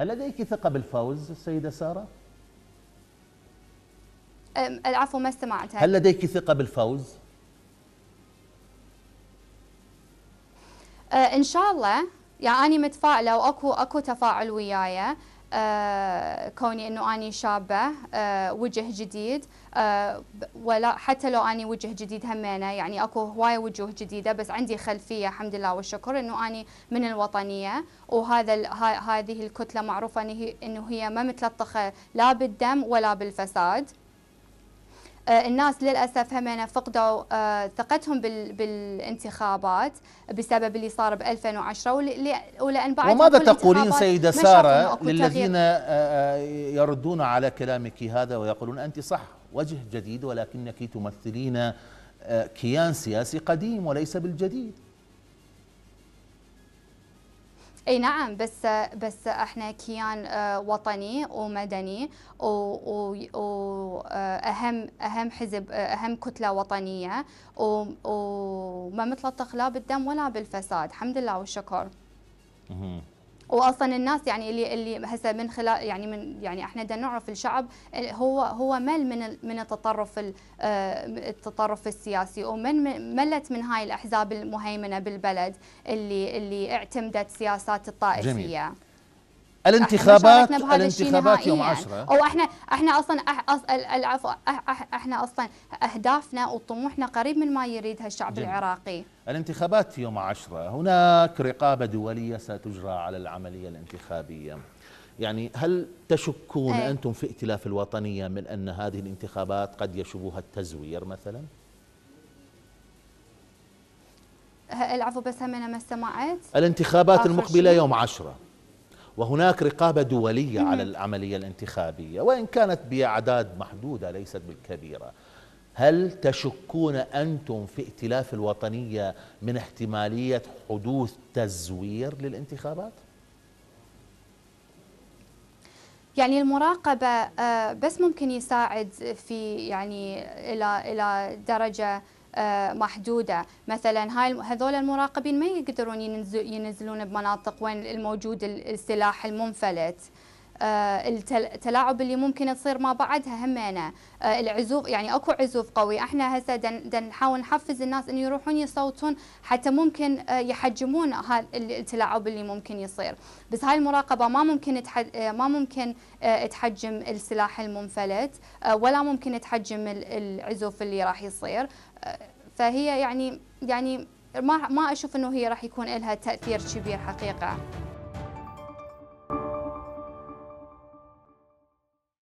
هل لديك ثقة بالفوز السيدة سارة؟ العفو ما استمعت هل لديك ثقة بالفوز؟ أه، ان شاء الله يعني أنا متفائله واكو اكو تفاعل وياي آه، كوني انه اني شابه آه وجه جديد آه ولا حتى لو اني وجه جديد همينه يعني اكو هوايه وجوه جديده بس عندي خلفيه الحمد لله والشكر انه اني من الوطنيه وهذا هذه الكتله معروفه انه هي ما متلطخه لا بالدم ولا بالفساد آه، الناس للأسف هم فقدوا آه، ثقتهم بالانتخابات بسبب اللي صار ب 2010 ولأن بعد وماذا تقولين سيدة سارة للذين آه، يردون على كلامك هذا ويقولون أنت صح وجه جديد ولكنك تمثلين كيان سياسي قديم وليس بالجديد اي نعم بس بس احنا كيان آه، وطني ومدني واهم آه، اهم حزب آه، اهم كتله وطنيه وما متلطخ لا بالدم ولا بالفساد الحمد لله والشكر. واصلا الناس يعني اللي اللي هسه من خلال يعني من يعني احنا بدنا نعرف الشعب هو هو مل من من التطرف آه، التطرف السياسي ومن ملت من هاي الاحزاب المهيمنه بالبلد اللي اللي اعتمدت سياسات الطائفيه جميل. الانتخابات الانتخابات يوم 10 او احنا احنا اصلا العفو احنا اصلا اهدافنا وطموحنا قريب من ما يريدها الشعب جميل. العراقي الانتخابات يوم 10 هناك رقابه دوليه ستجرى على العمليه الانتخابيه يعني هل تشكون أي. انتم في ائتلاف الوطنيه من ان هذه الانتخابات قد يشوبها التزوير مثلا؟ العفو بس هم انا ما سمعت الانتخابات المقبله شيء. يوم 10 وهناك رقابة دولية على العملية الانتخابية وإن كانت بأعداد محدودة ليست بالكبيرة هل تشكون أنتم في ائتلاف الوطنية من احتمالية حدوث تزوير للانتخابات؟ يعني المراقبة آه، بس ممكن يساعد في يعني إلى إلى درجة آه، محدوده مثلا هاي هذول المراقبين ما يقدرون ينزلون بمناطق وين الموجود السلاح المنفلت آه، التلاعب اللي ممكن تصير ما بعدها همينا آه، العزوف يعني اكو عزوف قوي احنا هسه نحاول نحفز الناس ان يروحون يصوتون حتى ممكن آه، يحجمون هذا التلاعب اللي ممكن يصير بس هاي المراقبه ما ممكن ما ممكن تحجم السلاح المنفلت ولا ممكن تحجم العزوف اللي راح يصير فهي يعني يعني ما ما اشوف انه هي راح يكون لها تاثير كبير حقيقه